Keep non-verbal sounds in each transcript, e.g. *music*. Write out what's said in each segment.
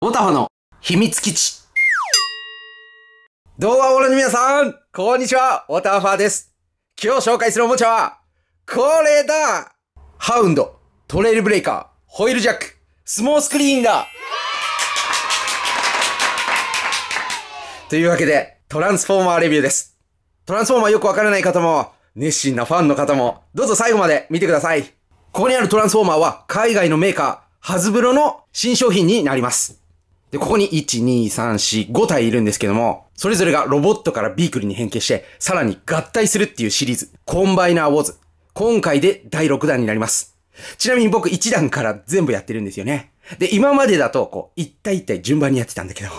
オタファの秘密基地。動画をご覧の皆さん、こんにちは、オタファです。今日紹介するおもちゃは、これだハウンド、トレイルブレイカー、ホイールジャック、スモースクリーンだというわけで、トランスフォーマーレビューです。トランスフォーマーよくわからない方も、熱心なファンの方も、どうぞ最後まで見てください。ここにあるトランスフォーマーは、海外のメーカー、ハズブロの新商品になります。で、ここに1、2、3、4、5体いるんですけども、それぞれがロボットからビークルに変形して、さらに合体するっていうシリーズ、コンバイナーウォーズ。今回で第6弾になります。ちなみに僕1弾から全部やってるんですよね。で、今までだと、こう、1体1体順番にやってたんだけど。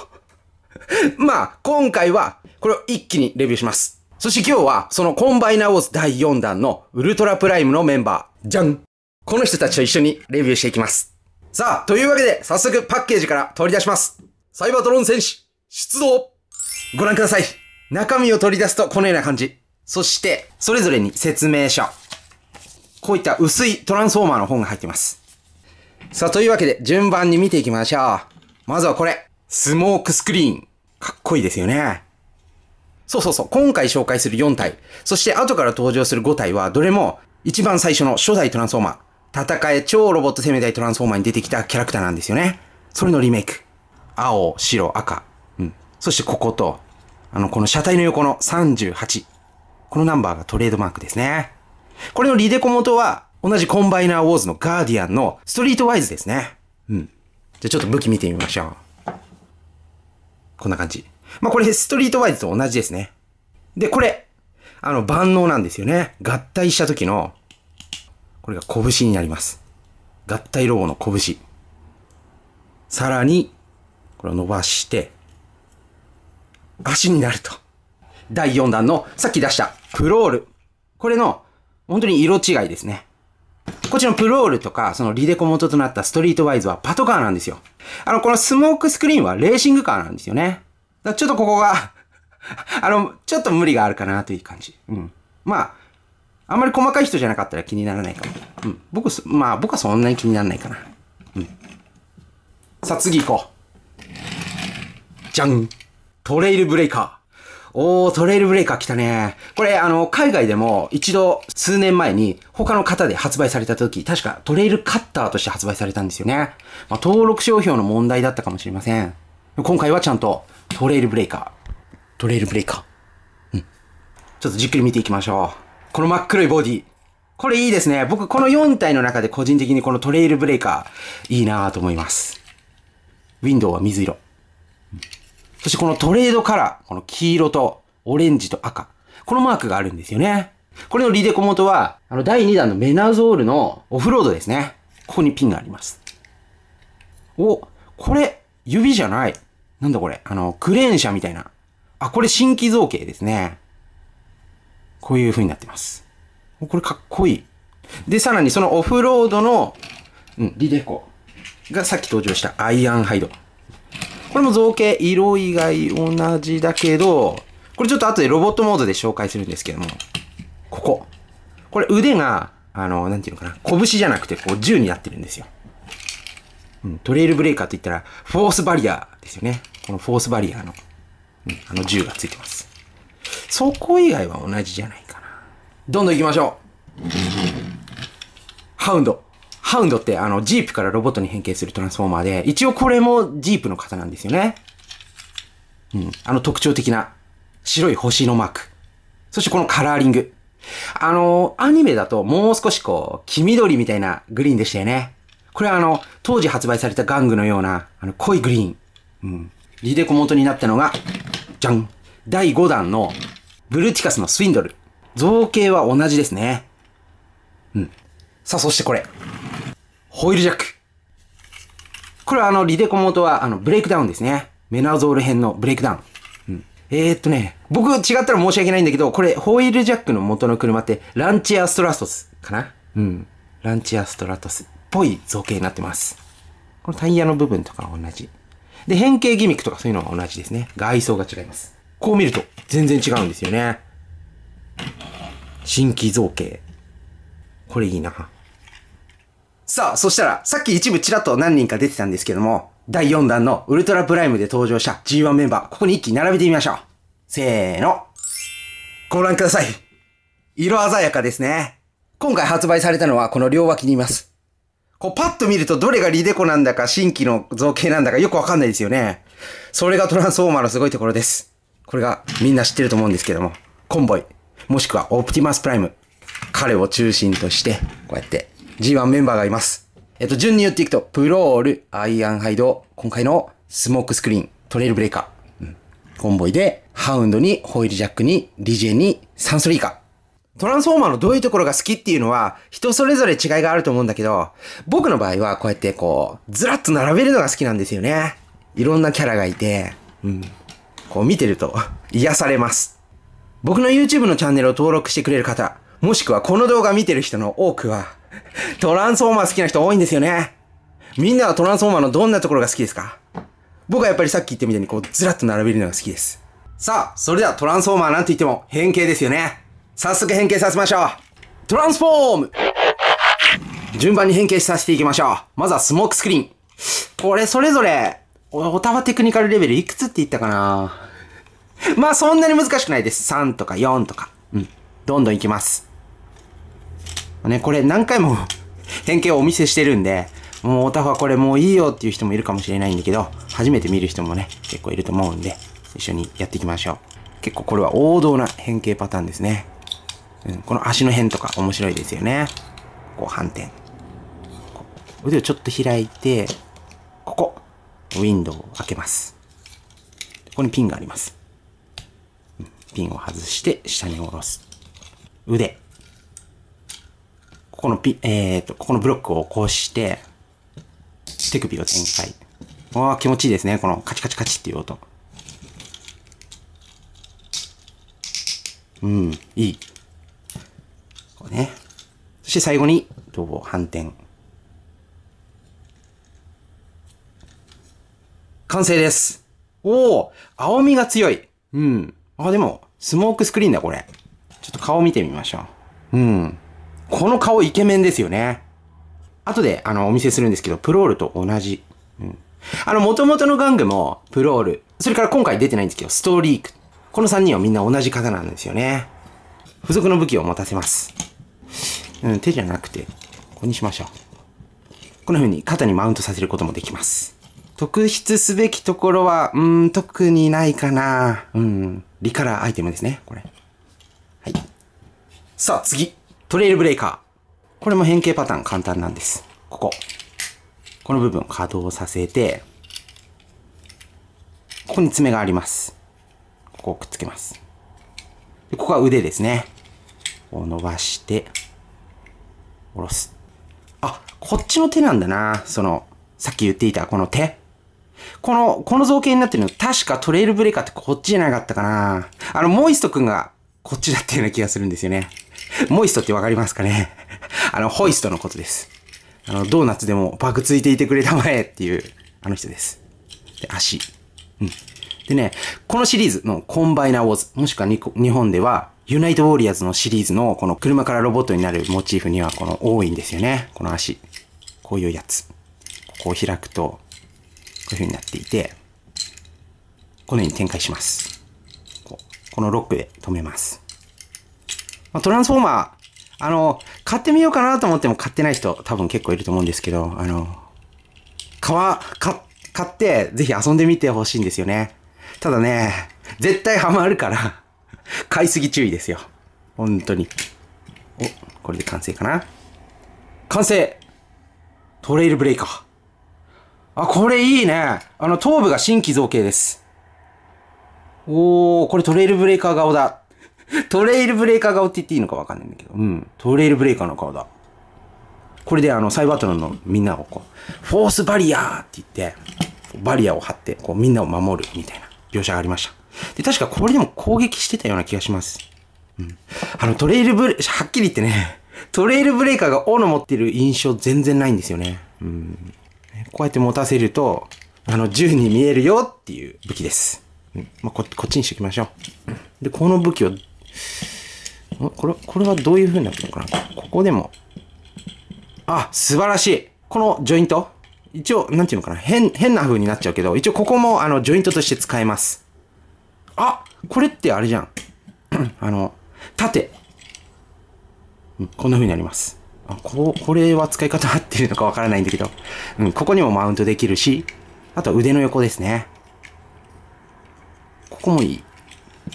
*laughs* まあ、今回は、これを一気にレビューします。そして今日は、そのコンバイナーウォーズ第4弾のウルトラプライムのメンバー、じゃんこの人たちと一緒にレビューしていきます。さあ、というわけで、早速パッケージから取り出します。サイバトロン戦士、出動ご覧ください。中身を取り出すとこのような感じ。そして、それぞれに説明書。こういった薄いトランスフォーマーの本が入ってます。さあ、というわけで、順番に見ていきましょう。まずはこれ。スモークスクリーン。かっこいいですよね。そうそうそう。今回紹介する4体。そして後から登場する5体は、どれも一番最初の初代トランスフォーマー。戦え超ロボット攻め台トランスフォーマーに出てきたキャラクターなんですよね。それのリメイク。青、白、赤。うん。そしてここと、あの、この車体の横の38。このナンバーがトレードマークですね。これのリデコ元は、同じコンバイナーウォーズのガーディアンのストリートワイズですね。うん。じゃあちょっと武器見てみましょう。こんな感じ。まあ、これストリートワイズと同じですね。で、これ、あの、万能なんですよね。合体した時の、これが拳になります。合体ロボの拳。さらに、これを伸ばして、足になると。第4弾の、さっき出した、プロール。これの、本当に色違いですね。こっちのプロールとか、そのリデコ元となったストリートワイズはパトカーなんですよ。あの、このスモークスクリーンはレーシングカーなんですよね。だちょっとここがあの、ちょっと無理があるかなという感じ。うん。まあ、あんまり細かい人じゃなかったら気にならないかも。うん。僕、まあ僕はそんなに気にならないかな。うん。さあ次行こう。じゃんトレイルブレイカー。おー、トレイルブレイカー来たね。これ、あの、海外でも一度数年前に他の方で発売された時、確かトレイルカッターとして発売されたんですよね。まあ、登録商標の問題だったかもしれません。今回はちゃんとトレイルブレイカー。トレイルブレイカー。うん。ちょっとじっくり見ていきましょう。この真っ黒いボディ。これいいですね。僕、この4体の中で個人的にこのトレイルブレイカー、いいなぁと思います。ウィンドウは水色。そしてこのトレードカラー、この黄色とオレンジと赤。このマークがあるんですよね。これのリデコ元は、あの、第2弾のメナゾールのオフロードですね。ここにピンがあります。お、これ、指じゃない。なんだこれ。あの、クレーン車みたいな。あ、これ新規造形ですね。こういう風になってます。これかっこいい。で、さらにそのオフロードの、うん、リデコがさっき登場したアイアンハイド。これも造形、色以外同じだけど、これちょっと後でロボットモードで紹介するんですけども、ここ。これ腕が、あの、なんていうのかな、拳じゃなくてこう銃になってるんですよ。うん、トレイルブレーカーと言ったら、フォースバリアーですよね。このフォースバリアーの、うん、あの銃がついてます。そこ以外は同じじゃないかな。どんどん行きましょう。ハウンド。ハウンドってあの、ジープからロボットに変形するトランスフォーマーで、一応これもジープの方なんですよね。うん。あの特徴的な白い星のマーク。そしてこのカラーリング。あの、アニメだともう少しこう、黄緑みたいなグリーンでしたよね。これはあの、当時発売された玩具のような、あの、濃いグリーン。うん。リデコ元になったのが、じゃん第5弾のブルーティカスのスウィンドル。造形は同じですね。うん。さあ、そしてこれ。ホイールジャック。これはあの、リデコ元は、あの、ブレイクダウンですね。メナゾール編のブレイクダウン。うん、えー、っとね、僕違ったら申し訳ないんだけど、これ、ホイールジャックの元の車って、ランチアストラトスかなうん。ランチアストラトスっぽい造形になってます。このタイヤの部分とか同じ。で、変形ギミックとかそういうのは同じですね。外装が違います。こう見ると、全然違うんですよね。新規造形。これいいな。さあ、そしたら、さっき一部ちらっと何人か出てたんですけども、第4弾のウルトラプライムで登場した G1 メンバー、ここに一気に並べてみましょう。せーの。ご覧ください。色鮮やかですね。今回発売されたのはこの両脇にいます。こうパッと見るとどれがリデコなんだか新規の造形なんだかよくわかんないですよね。それがトランスフォーマーのすごいところです。これがみんな知ってると思うんですけども、コンボイ、もしくはオプティマスプライム。彼を中心として、こうやって G1 メンバーがいます。えっと、順に言っていくと、プロール、アイアンハイド、今回のスモークスクリーン、トレイルブレイカー、うん、コンボイで、ハウンドに、ホイールジャックに、DJ に、サンスリーカー。トランスフォーマーのどういうところが好きっていうのは、人それぞれ違いがあると思うんだけど、僕の場合はこうやってこう、ずらっと並べるのが好きなんですよね。いろんなキャラがいて、うん。こう見てると癒されます。僕の YouTube のチャンネルを登録してくれる方、もしくはこの動画見てる人の多くは、トランスフォーマー好きな人多いんですよね。みんなはトランスフォーマーのどんなところが好きですか僕はやっぱりさっき言ったみたいにこうずらっと並べるのが好きです。さあ、それではトランスフォーマーなんて言っても変形ですよね。早速変形させましょう。トランスフォーム順番に変形させていきましょう。まずはスモークスクリーン。これそれぞれおたわテクニカルレベルいくつって言ったかなまあそんなに難しくないです。3とか4とか。うん。どんどんいきます。ね、これ何回も *laughs* 変形をお見せしてるんで、もうオタフこれもういいよっていう人もいるかもしれないんだけど、初めて見る人もね、結構いると思うんで、一緒にやっていきましょう。結構これは王道な変形パターンですね。うん、この足の辺とか面白いですよね。こう反転。腕をちょっと開いて、ここ。ウィンドウを開けます。ここにピンがあります。ピンを外して下に下ろす。腕。ここのピ、えー、と、ここのブロックをこうして、手首を展開。わあ、気持ちいいですね。このカチカチカチっていう音。うん、いい。こうね。そして最後に、どう反転。完成です。おお青みが強い。うん。あ、でも、スモークスクリーンだ、これ。ちょっと顔見てみましょう。うん。この顔イケメンですよね。後で、あの、お見せするんですけど、プロールと同じ。うん。あの、元々の玩具も、プロール。それから今回出てないんですけど、ストーリーク。この3人はみんな同じ方なんですよね。付属の武器を持たせます。うん、手じゃなくて、ここにしましょう。こんな風に肩にマウントさせることもできます。特筆すべきところは、うん、特にないかな。うん。リカラーアイテムですね、これ。はい。さあ、次。トレイルブレーカー。これも変形パターン簡単なんです。ここ。この部分稼働させて、ここに爪があります。ここをくっつけます。でここは腕ですね。こう伸ばして、下ろす。あ、こっちの手なんだな。その、さっき言っていたこの手。この、この造形になってるの、確かトレイルブレーカーってこっちじゃなかったかなあの、モイストくんがこっちだったような気がするんですよね。モイストってわかりますかね *laughs* あの、ホイストのことです。あの、ドーナツでもバグついていてくれたまえっていう、あの人です。で、足。うん。でね、このシリーズのコンバイナーウォーズ、もしくは日本では、ユナイトウォリアーズのシリーズのこの車からロボットになるモチーフにはこの多いんですよね。この足。こういうやつ。ここを開くと、というふうになっていて、このように展開します。ここのロックで止めます。まあ、トランスフォーマー、あの、買ってみようかなと思っても買ってない人多分結構いると思うんですけど、あの、買わ、買、買って、ぜひ遊んでみてほしいんですよね。ただね、絶対ハマるから買いすぎ注意ですよ。本当に。お、これで完成かな。完成トレイルブレイカー。あ、これいいね。あの、頭部が新規造形です。おー、これトレイルブレーカー顔だ。*laughs* トレイルブレーカー顔って言っていいのかわかんないんだけど。うん。トレイルブレーカーの顔だ。これであの、サイバトロンのみんなをこう、フォースバリアーって言って、バリアを張って、こう、みんなを守るみたいな描写がありました。で、確かこれでも攻撃してたような気がします。うん。あの、トレイルブレ、はっきり言ってね、トレイルブレーカーが斧持ってる印象全然ないんですよね。うん。こうやって持たせると、あの、銃に見えるよっていう武器です。うん。まあ、こ、こっちにしときましょう。で、この武器を、これ、これはどういう風になってるのかなここでも。あ、素晴らしいこのジョイント一応、なんていうのかな変、変な風になっちゃうけど、一応ここも、あの、ジョイントとして使えます。あこれってあれじゃん。*clears throat* あの、縦。うん、こんな風になります。あここれは使い方合ってるのかわからないんだけど、うん、ここにもマウントできるし、あと腕の横ですね。ここもいい。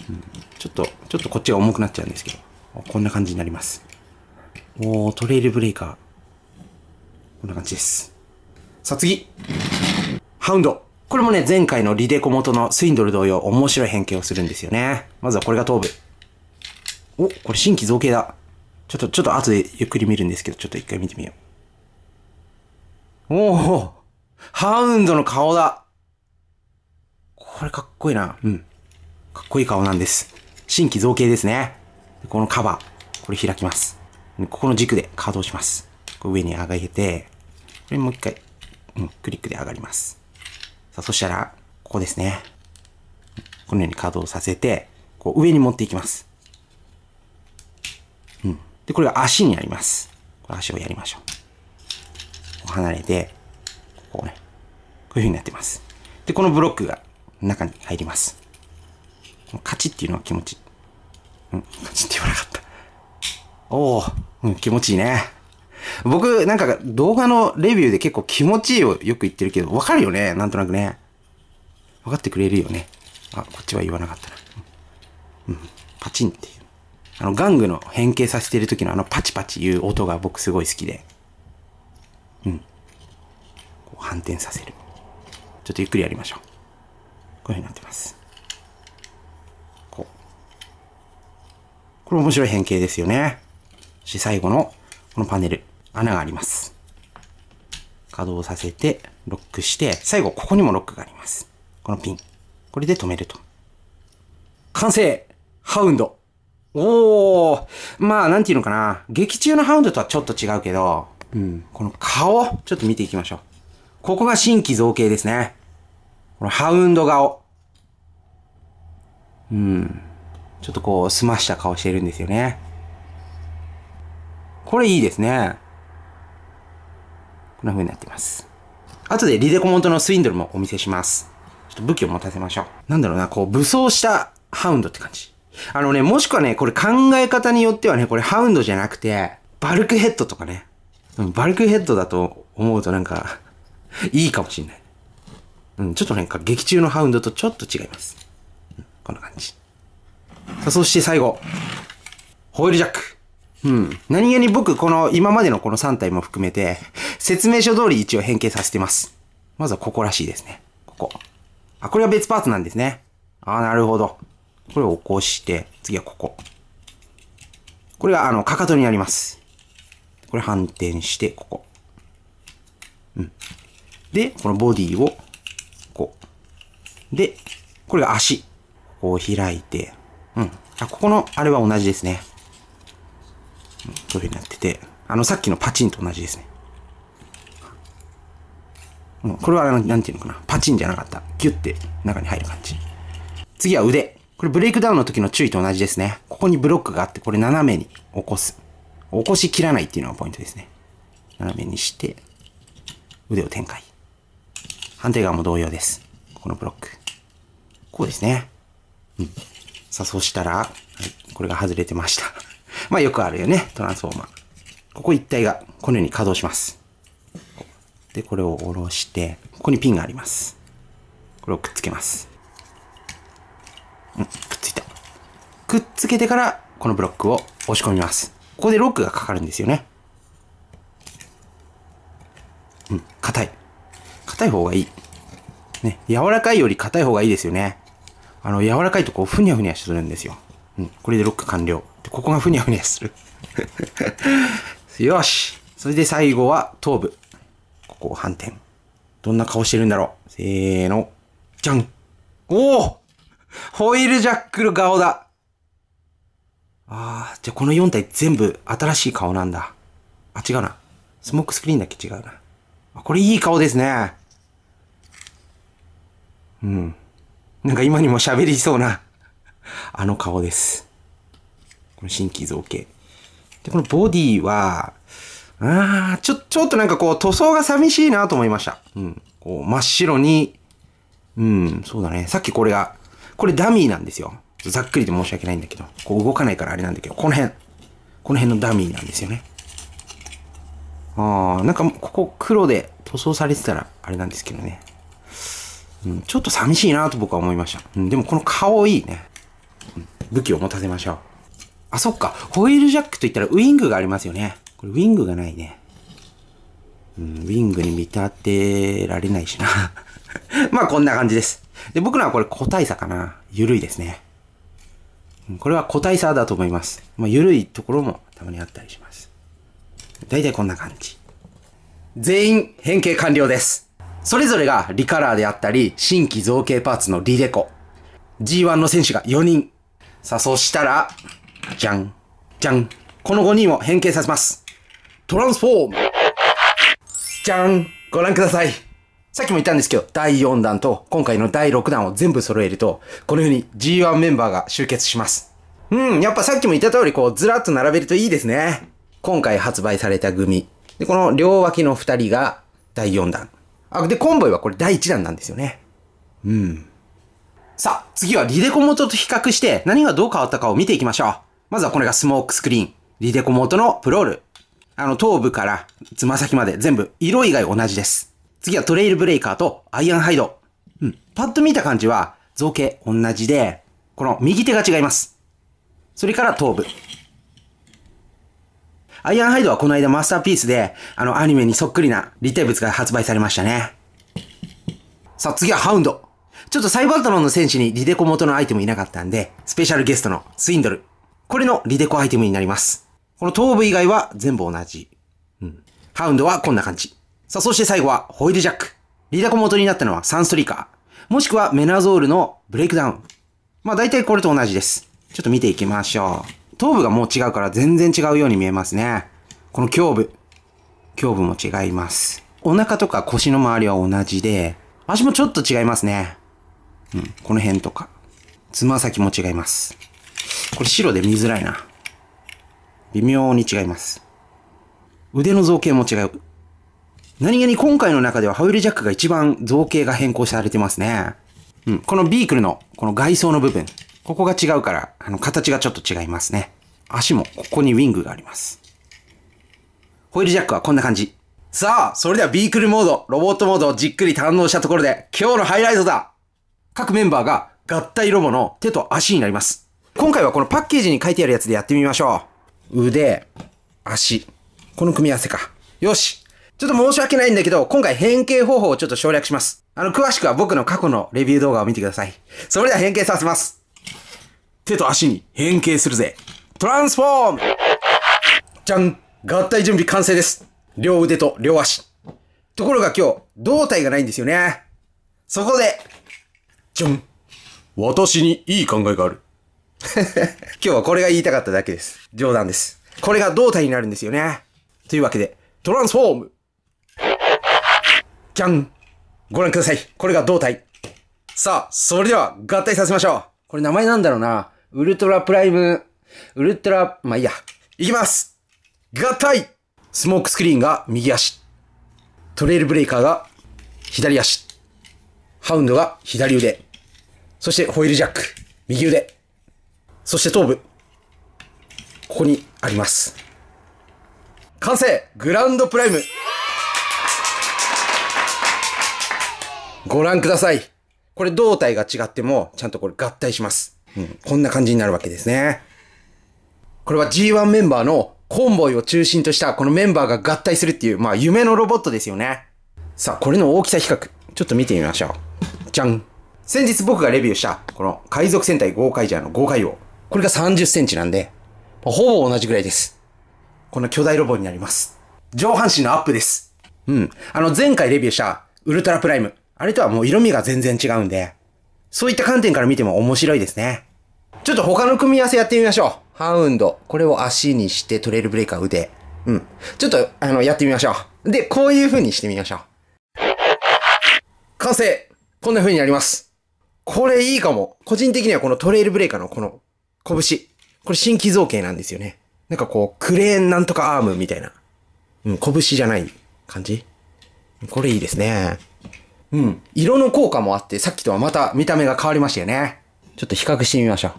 うん、ちょっと、ちょっとこっちが重くなっちゃうんですけど、こんな感じになります。おー、トレイルブレーカー。こんな感じです。さあ次ハウンドこれもね、前回のリデコ元のスインドル同様、面白い変形をするんですよね。まずはこれが頭部。お、これ新規造形だ。ちょっと、ちょっと後でゆっくり見るんですけど、ちょっと一回見てみよう。おおハウンドの顔だこれかっこいいな。うん。かっこいい顔なんです。新規造形ですね。このカバー、これ開きます。ここの軸で稼働します。こ上に上げて、これもう一回、うん、クリックで上がります。さあ、そしたら、ここですね。このように稼働させて、こう上に持っていきます。で、これが足になります。これ足をやりましょう。離れて、こうね、こういう風になってます。で、このブロックが中に入ります。カチッっていうのは気持ちいい。うん、カチッって言わなかった。おー、うん、気持ちいいね。僕、なんか動画のレビューで結構気持ちいいをよく言ってるけど、わかるよね、なんとなくね。分かってくれるよね。あ、こっちは言わなかったな。うん、パチンって。あの、玩具の変形させてる時のあのパチパチいう音が僕すごい好きで。うん。こう反転させる。ちょっとゆっくりやりましょう。こういう風になってます。こう。これ面白い変形ですよね。し最後のこのパネル、穴があります。稼働させて、ロックして、最後ここにもロックがあります。このピン。これで止めると。完成ハウンドおー、まあ、なんていうのかな。劇中のハウンドとはちょっと違うけど、うん、この顔、ちょっと見ていきましょう。ここが新規造形ですね。このハウンド顔。うん。ちょっとこう、澄ました顔してるんですよね。これいいですね。こんな風になってます。後でリデコモントのスインドルもお見せします。ちょっと武器を持たせましょう。なんだろうな、こう、武装したハウンドって感じ。あのね、もしくはね、これ考え方によってはね、これハウンドじゃなくて、バルクヘッドとかね。バルクヘッドだと思うとなんかいいかもしんない。うん、ちょっとなんか劇中のハウンドとちょっと違います。うん、こんな感じ。さあ、そして最後。ホイールジャック。うん。何気に僕、この、今までのこの3体も含めて、説明書通り一応変形させてます。まずはここらしいですね。ここ。あ、これは別パーツなんですね。ああ、なるほど。これを起こして、次はここ。これが、あの、かかとになります。これ反転して、ここ。うん。で、このボディを、こう。で、これが足。こう開いて、うん。あ、ここの、あれは同じですね。こういう風になってて、あの、さっきのパチンと同じですね。うん、これは、なんていうのかな。パチンじゃなかった。ギュって中に入る感じ。次は腕。これブレイクダウンの時の注意と同じですね。ここにブロックがあって、これ斜めに起こす。起こしきらないっていうのがポイントですね。斜めにして、腕を展開。反対側も同様です。このブロック。こうですね。うん。さあ、そしたら、はい、これが外れてました。*laughs* まあよくあるよね、トランスフォーマー。ここ一体がこのように稼働します。で、これを下ろして、ここにピンがあります。これをくっつけます。くっつけてから、このブロックを押し込みます。ここでロックがかかるんですよね。うん、硬い。硬い方がいい。ね、柔らかいより硬い方がいいですよね。あの、柔らかいとこう、ふにゃふにゃするんですよ。うん、これでロック完了。で、ここがふにゃふにゃする。*laughs* よし。それで最後は頭部。ここを反転。どんな顔してるんだろう。せーの。じゃん。おおホイールジャックの顔だ。ああ、じゃあこの4体全部新しい顔なんだ。あ、違うな。スモークスクリーンだけ違うな。あ、これいい顔ですね。うん。なんか今にも喋りそうなあの顔です。この新規造形。で、このボディは、ああ、ちょ、ちょっとなんかこう塗装が寂しいなと思いました。うん。こう真っ白に、うん、そうだね。さっきこれが、これダミーなんですよ。っとざっくりで申し訳ないんだけど、こう動かないからあれなんだけど、この辺。この辺のダミーなんですよね。ああ、なんかここ黒で塗装されてたらあれなんですけどね。うん、ちょっと寂しいなと僕は思いました。うん、でもこの顔いいね、うん。武器を持たせましょう。あ、そっか。ホイールジャックといったらウィングがありますよね。これウィングがないね。うん、ウィングに見立てられないしな。*laughs* まあこんな感じです。で、僕のはこれ個体差かな。緩いですね。これは個体差だと思います。まあ、緩いところもたまにあったりします。大体こんな感じ。全員変形完了です。それぞれがリカラーであったり、新規造形パーツのリデコ。G1 の選手が4人。さあ、そしたら、じゃん、じゃん。この5人を変形させます。トランスフォームじゃんご覧くださいさっきも言ったんですけど、第4弾と今回の第6弾を全部揃えると、このように G1 メンバーが集結します。うん、やっぱさっきも言った通り、こう、ずらっと並べるといいですね。今回発売された組。で、この両脇の2人が第4弾。あ、で、コンボイはこれ第1弾なんですよね。うん。さあ、次はリデコ元と比較して何がどう変わったかを見ていきましょう。まずはこれがスモークスクリーン。リデコ元のプロール。あの、頭部からつま先まで全部色以外同じです。次はトレイルブレイカーとアイアンハイド。うん。パッと見た感じは造形同じで、この右手が違います。それから頭部。アイアンハイドはこの間マスターピースで、あのアニメにそっくりな立体物が発売されましたね。さあ次はハウンド。ちょっとサイバートロンの戦士にリデコ元のアイテムいなかったんで、スペシャルゲストのスインドル。これのリデコアイテムになります。この頭部以外は全部同じ。うん。ハウンドはこんな感じ。さあ、そして最後はホイールジャック。リダコ元になったのはサンストリーカー。もしくはメナゾールのブレイクダウン。まあ大体これと同じです。ちょっと見ていきましょう。頭部がもう違うから全然違うように見えますね。この胸部。胸部も違います。お腹とか腰の周りは同じで、足もちょっと違いますね。うん、この辺とか。つま先も違います。これ白で見づらいな。微妙に違います。腕の造形も違う。何気に今回の中ではハウルジャックが一番造形が変更されてますね。うん。このビークルの、この外装の部分。ここが違うから、あの、形がちょっと違いますね。足も、ここにウィングがあります。ホイールジャックはこんな感じ。さあ、それではビークルモード、ロボットモードをじっくり堪能したところで、今日のハイライトだ各メンバーが合体ロボの手と足になります。今回はこのパッケージに書いてあるやつでやってみましょう。腕、足。この組み合わせか。よしちょっと申し訳ないんだけど、今回変形方法をちょっと省略します。あの、詳しくは僕の過去のレビュー動画を見てください。それでは変形させます。手と足に変形するぜ。トランスフォームじゃん合体準備完成です。両腕と両足。ところが今日、胴体がないんですよね。そこで、じゃん私にいい考えがある。*laughs* 今日はこれが言いたかっただけです。冗談です。これが胴体になるんですよね。というわけで、トランスフォームギャンご覧くださいこれが胴体さあ、それでは合体させましょうこれ名前なんだろうな。ウルトラプライム、ウルトラ、まあ、いいや。いきます合体スモークスクリーンが右足。トレイルブレイカーが左足。ハウンドが左腕。そしてホイールジャック、右腕。そして頭部。ここにあります。完成グランドプライムご覧ください。これ胴体が違っても、ちゃんとこれ合体します。うん、こんな感じになるわけですね。これは G1 メンバーのコンボイを中心としたこのメンバーが合体するっていう、まあ夢のロボットですよね。さあ、これの大きさ比較、ちょっと見てみましょう。じゃん。先日僕がレビューした、この海賊戦隊ゴーカイジャーのゴーカイ王。これが30センチなんで、ほぼ同じぐらいです。この巨大ロボになります。上半身のアップです。うん。あの前回レビューしたウルトラプライム。あれとはもう色味が全然違うんで、そういった観点から見ても面白いですね。ちょっと他の組み合わせやってみましょう。ハウンド。これを足にしてトレイルブレイカー腕。うん。ちょっと、あの、やってみましょう。で、こういう風にしてみましょう。完成こんな風になります。これいいかも。個人的にはこのトレイルブレイカーのこの拳。これ新規造形なんですよね。なんかこう、クレーンなんとかアームみたいな。うん、拳じゃない感じこれいいですね。うん。色の効果もあって、さっきとはまた見た目が変わりましたよね。ちょっと比較してみましょう。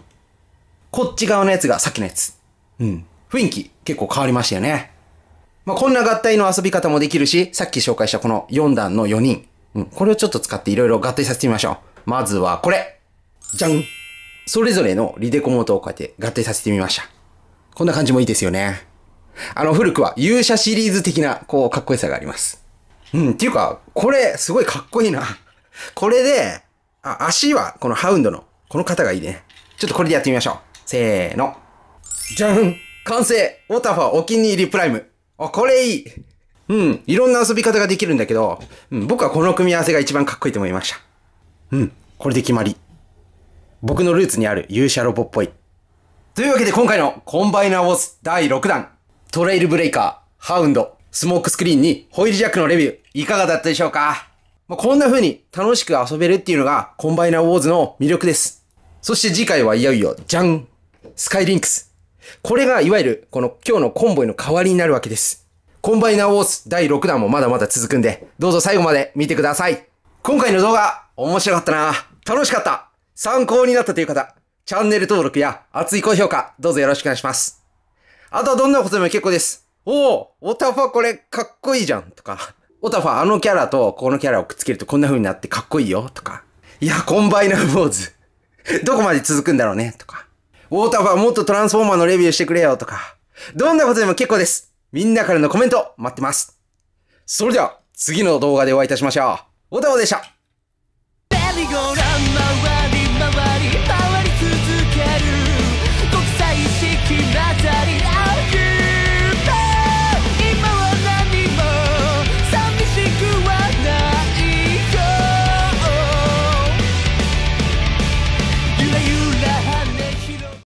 こっち側のやつがさっきのやつ。うん。雰囲気結構変わりましたよね。まあ、こんな合体の遊び方もできるし、さっき紹介したこの4段の4人。うん。これをちょっと使って色々合体させてみましょう。まずはこれ。じゃんそれぞれのリデコモートをこうやって合体させてみました。こんな感じもいいですよね。あの古くは勇者シリーズ的な、こう、かっこよさがあります。うん、っていうか、これ、すごいかっこいいな。これで、あ、足は、このハウンドの、この方がいいね。ちょっとこれでやってみましょう。せーの。じゃん完成オタファお気に入りプライム。あ、これいいうん、いろんな遊び方ができるんだけど、うん、僕はこの組み合わせが一番かっこいいと思いました。うん、これで決まり。僕のルーツにある勇者ロボっぽい。というわけで今回のコンバイナーウォーズ第6弾、トレイルブレイカー、ハウンド、スモークスクリーンにホイールジャックのレビュー、いかがだったでしょうかまあ、こんな風に楽しく遊べるっていうのがコンバイナーウォーズの魅力です。そして次回はいよいよ、じゃんスカイリンクス。これがいわゆるこの今日のコンボイの代わりになるわけです。コンバイナーウォーズ第6弾もまだまだ続くんで、どうぞ最後まで見てください。今回の動画、面白かったな楽しかった参考になったという方、チャンネル登録や熱い高評価、どうぞよろしくお願いします。あとはどんなことでも結構です。おおオタファこれかっこいいじゃんとか、オタファあのキャラとこのキャラをくっつけるとこんな風になってかっこいいよとか、いや、コンバイナー坊ーズどこまで続くんだろうねとか、オタファもっとトランスフォーマーのレビューしてくれよとか、どんなことでも結構です。みんなからのコメント待ってます。それでは、次の動画でお会いいたしましょう。オタファでした。